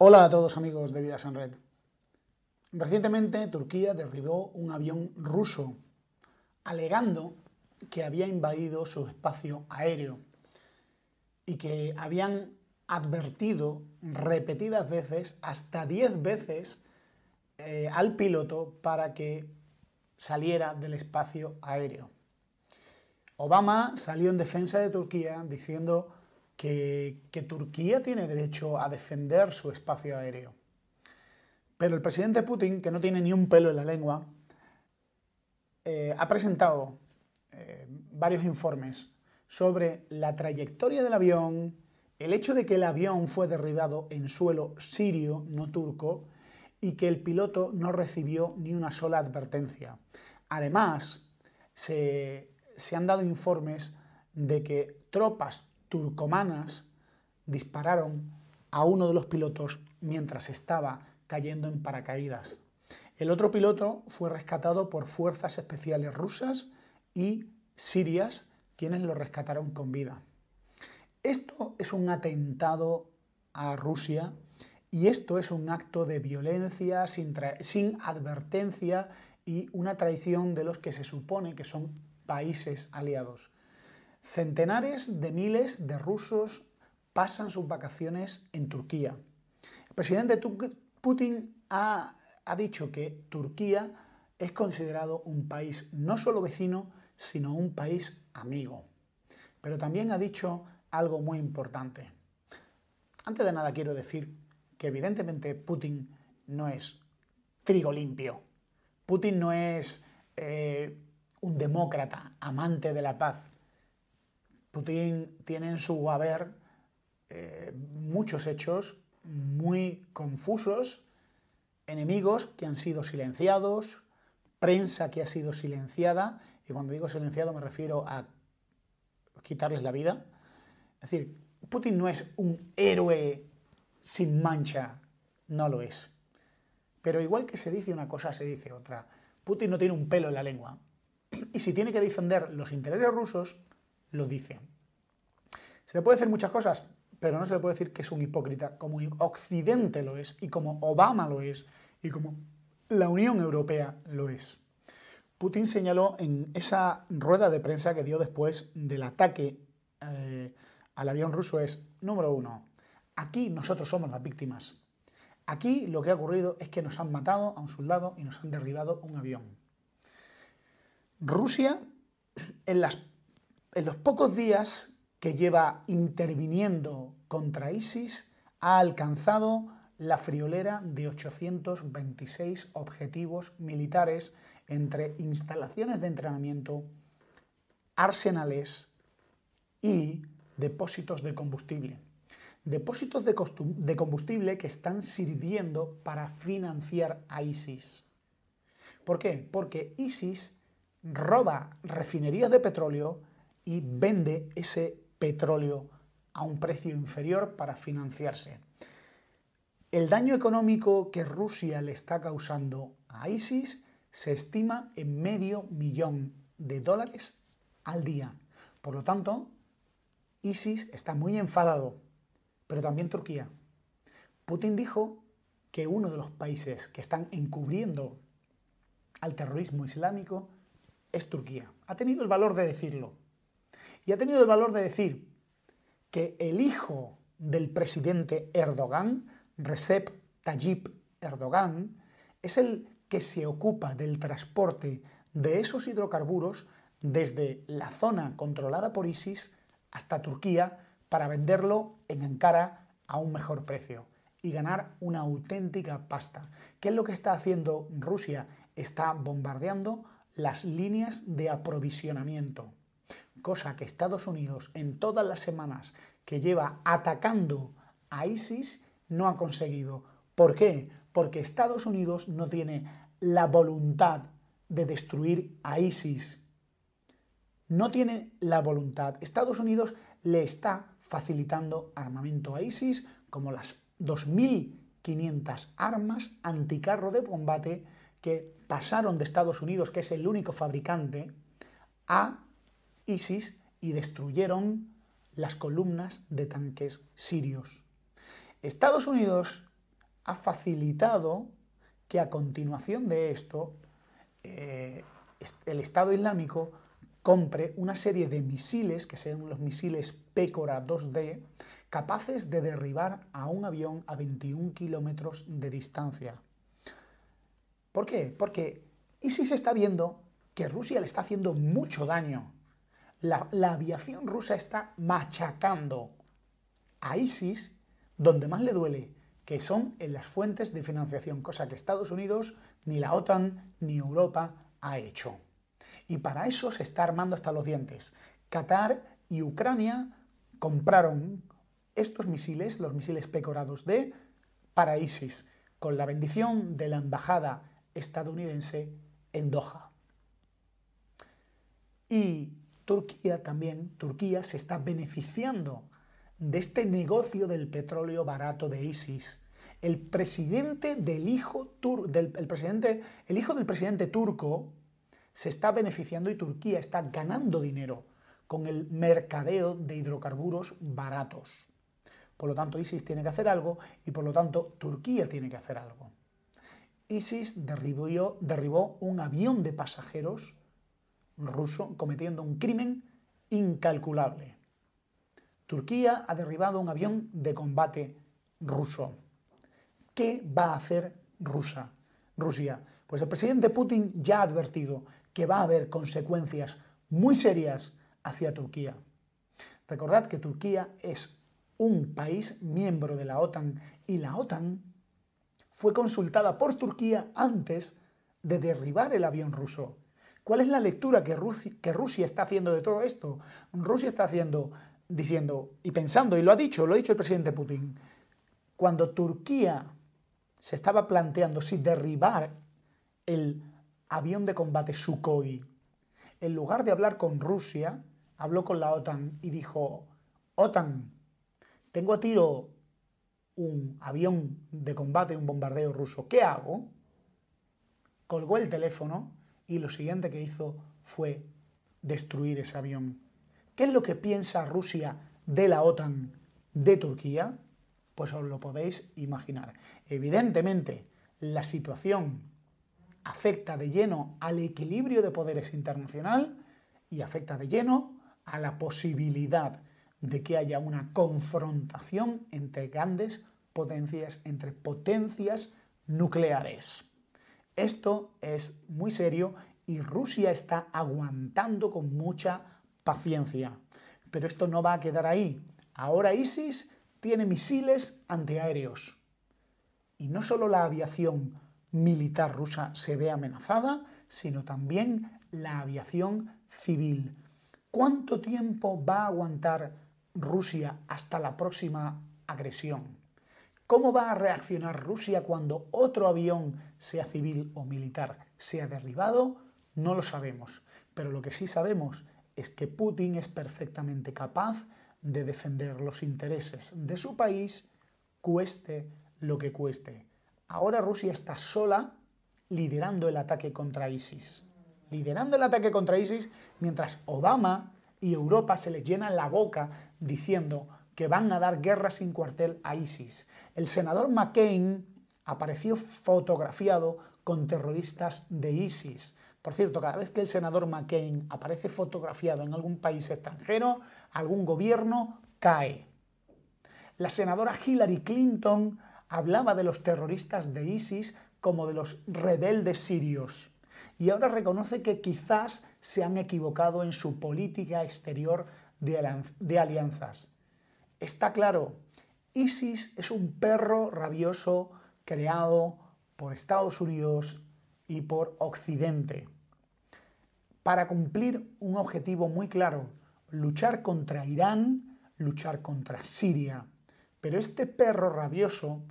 Hola a todos amigos de Vidas en Red. Recientemente Turquía derribó un avión ruso alegando que había invadido su espacio aéreo y que habían advertido repetidas veces, hasta 10 veces, eh, al piloto para que saliera del espacio aéreo. Obama salió en defensa de Turquía diciendo que, Turquía tiene derecho a defender su espacio aéreo. Pero el presidente Putin, que no tiene ni un pelo en la lengua, eh, ha presentado eh, varios informes sobre la trayectoria del avión, el hecho de que el avión fue derribado en suelo sirio, no turco, y que el piloto no recibió ni una sola advertencia. Además, se, se han dado informes de que tropas turcomanas dispararon a uno de los pilotos mientras estaba cayendo en paracaídas. El otro piloto fue rescatado por fuerzas especiales rusas y sirias, quienes lo rescataron con vida. Esto es un atentado a Rusia y esto es un acto de violencia sin, advertencia y una traición de los que se supone que son países aliados. Centenares de miles de rusos pasan sus vacaciones en Turquía. El presidente Putin ha, dicho que Turquía es considerado un país no solo vecino, sino un país amigo. Pero también ha dicho algo muy importante. Antes de nada quiero decir que evidentemente Putin no es trigo limpio. Putin no es eh, un demócrata, amante de la paz. Putin tiene en su haber eh, muchos hechos muy confusos, enemigos que han sido silenciados, prensa que ha sido silenciada, y cuando digo silenciado me refiero a quitarles la vida. Es decir, Putin no es un héroe sin mancha, no lo es. Pero igual que se dice una cosa, se dice otra. Putin no tiene un pelo en la lengua. Y si tiene que defender los intereses rusos, lo dice. Se le puede decir muchas cosas, pero no se le puede decir que es un hipócrita, como Occidente lo es, y como Obama lo es, y como la Unión Europea lo es. Putin señaló en esa rueda de prensa que dio después del ataque eh, al avión ruso es, número uno, aquí nosotros somos las víctimas. Aquí lo que ha ocurrido es que nos han matado a un soldado y nos han derribado un avión. Rusia, en las en los pocos días que lleva interviniendo contra ISIS, ha alcanzado la friolera de 826 objetivos militares entre instalaciones de entrenamiento, arsenales y depósitos de combustible. Depósitos de, de combustible que están sirviendo para financiar a ISIS. ¿Por qué? Porque ISIS roba refinerías de petróleo y vende ese petróleo a un precio inferior para financiarse. El daño económico que Rusia le está causando a ISIS se estima en medio millón de dólares al día. Por lo tanto, ISIS está muy enfadado, pero también Turquía. Putin dijo que uno de los países que están encubriendo al terrorismo islámico es Turquía. Ha tenido el valor de decirlo. Y ha tenido el valor de decir que el hijo del presidente Erdogan, Recep Tayyip Erdogan, es el que se ocupa del transporte de esos hidrocarburos desde la zona controlada por ISIS hasta Turquía para venderlo en Ankara a un mejor precio y ganar una auténtica pasta. ¿Qué es lo que está haciendo Rusia? Está bombardeando las líneas de aprovisionamiento cosa que Estados Unidos en todas las semanas que lleva atacando a ISIS no ha conseguido. ¿Por qué? Porque Estados Unidos no tiene la voluntad de destruir a ISIS. No tiene la voluntad. Estados Unidos le está facilitando armamento a ISIS como las 2.500 armas anticarro de combate que pasaron de Estados Unidos, que es el único fabricante, a ISIS y destruyeron las columnas de tanques sirios. Estados Unidos ha facilitado que a continuación de esto eh, el Estado Islámico compre una serie de misiles, que sean los misiles Pécora 2D, capaces de derribar a un avión a 21 kilómetros de distancia. ¿Por qué? Porque ISIS está viendo que Rusia le está haciendo mucho daño la, aviación rusa está machacando a ISIS donde más le duele, que son en las fuentes de financiación, cosa que Estados Unidos, ni la OTAN, ni Europa ha hecho. Y para eso se está armando hasta los dientes. Qatar y Ucrania compraron estos misiles, los misiles pecorados de para ISIS, con la bendición de la embajada estadounidense en Doha. Y Turquía también, Turquía se está beneficiando de este negocio del petróleo barato de ISIS. El presidente del hijo, del, presidente, el hijo del presidente turco se está beneficiando y Turquía está ganando dinero con el mercadeo de hidrocarburos baratos. Por lo tanto, ISIS tiene que hacer algo y por lo tanto Turquía tiene que hacer algo. ISIS derribó un avión de pasajeros ruso cometiendo un crimen incalculable. Turquía ha derribado un avión de combate ruso. ¿Qué va a hacer Rusia? Rusia. Pues el presidente Putin ya ha advertido que va a haber consecuencias muy serias hacia Turquía. Recordad que Turquía es un país miembro de la OTAN y la OTAN fue consultada por Turquía antes de derribar el avión ruso. ¿Cuál es la lectura que Rusia, está haciendo de todo esto? Rusia está haciendo, diciendo y pensando, y lo ha dicho, lo ha dicho el presidente Putin, cuando Turquía se estaba planteando si derribar el avión de combate Sukhoi, en lugar de hablar con Rusia, habló con la OTAN y dijo, OTAN, tengo a tiro un avión de combate, un bombardeo ruso, ¿qué hago? Colgó el teléfono y lo siguiente que hizo fue destruir ese avión. ¿Qué es lo que piensa Rusia de la OTAN de Turquía? Pues os lo podéis imaginar. Evidentemente, la situación afecta de lleno al equilibrio de poderes internacional y afecta de lleno a la posibilidad de que haya una confrontación entre grandes potencias, entre potencias nucleares. Esto es muy serio y Rusia está aguantando con mucha paciencia. Pero esto no va a quedar ahí. Ahora ISIS tiene misiles antiaéreos. Y no solo la aviación militar rusa se ve amenazada, sino también la aviación civil. ¿Cuánto tiempo va a aguantar Rusia hasta la próxima agresión? ¿Cómo va a reaccionar Rusia cuando otro avión, sea civil o militar, sea derribado? No lo sabemos. Pero lo que sí sabemos es que Putin es perfectamente capaz de defender los intereses de su país, cueste lo que cueste. Ahora Rusia está sola liderando el ataque contra ISIS. Liderando el ataque contra ISIS mientras Obama y Europa se les llenan la boca diciendo que van a dar guerra sin cuartel a ISIS. El senador McCain apareció fotografiado con terroristas de ISIS. Por cierto, cada vez que el senador McCain aparece fotografiado en algún país extranjero, algún gobierno cae. La senadora Hillary Clinton hablaba de los terroristas de ISIS como de los rebeldes sirios y ahora reconoce que quizás se han equivocado en su política exterior de alianzas. Está claro, ISIS es un perro rabioso creado por Estados Unidos y por Occidente para cumplir un objetivo muy claro, luchar contra Irán, luchar contra Siria. Pero este perro rabioso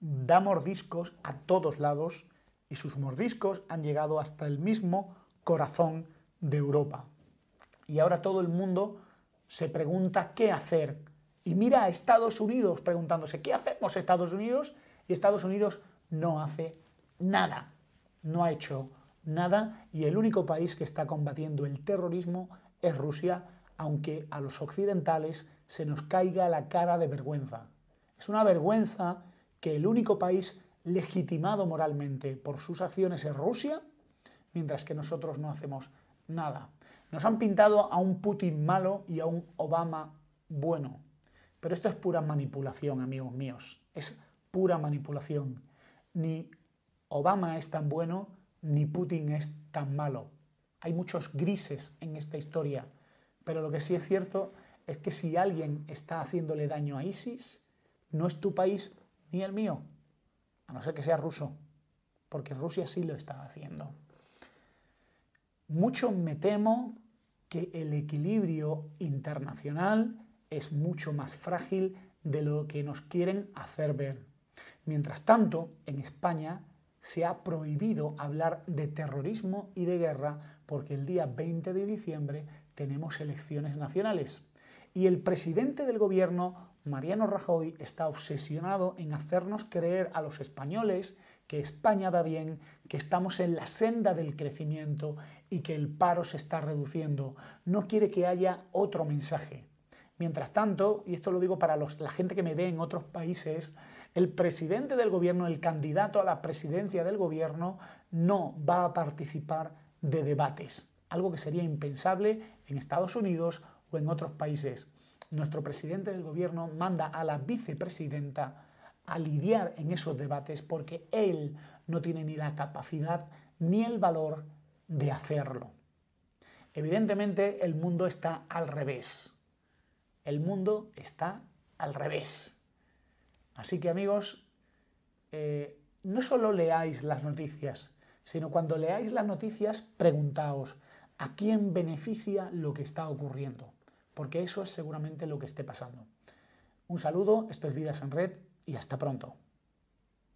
da mordiscos a todos lados y sus mordiscos han llegado hasta el mismo corazón de Europa. Y ahora todo el mundo se pregunta qué hacer y mira a Estados Unidos preguntándose, ¿qué hacemos Estados Unidos? Y Estados Unidos no hace nada, no ha hecho nada y el único país que está combatiendo el terrorismo es Rusia, aunque a los occidentales se nos caiga la cara de vergüenza. Es una vergüenza que el único país legitimado moralmente por sus acciones es Rusia, mientras que nosotros no hacemos nada. Nos han pintado a un Putin malo y a un Obama bueno pero esto es pura manipulación, amigos míos. Es pura manipulación. Ni Obama es tan bueno, ni Putin es tan malo. Hay muchos grises en esta historia. Pero lo que sí es cierto es que si alguien está haciéndole daño a ISIS, no es tu país ni el mío. A no ser que sea ruso. Porque Rusia sí lo está haciendo. Mucho me temo que el equilibrio internacional es mucho más frágil de lo que nos quieren hacer ver. Mientras tanto, en España se ha prohibido hablar de terrorismo y de guerra porque el día 20 de diciembre tenemos elecciones nacionales. Y el presidente del gobierno, Mariano Rajoy, está obsesionado en hacernos creer a los españoles que España va bien, que estamos en la senda del crecimiento y que el paro se está reduciendo. No quiere que haya otro mensaje. Mientras tanto, y esto lo digo para la gente que me ve en otros países, el presidente del gobierno, el candidato a la presidencia del gobierno, no va a participar de debates, algo que sería impensable en Estados Unidos o en otros países. Nuestro presidente del gobierno manda a la vicepresidenta a lidiar en esos debates porque él no tiene ni la capacidad ni el valor de hacerlo. Evidentemente el mundo está al revés el mundo está al revés. Así que amigos, eh, no solo leáis las noticias, sino cuando leáis las noticias preguntaos a quién beneficia lo que está ocurriendo, porque eso es seguramente lo que esté pasando. Un saludo, esto es Vidas en Red y hasta pronto.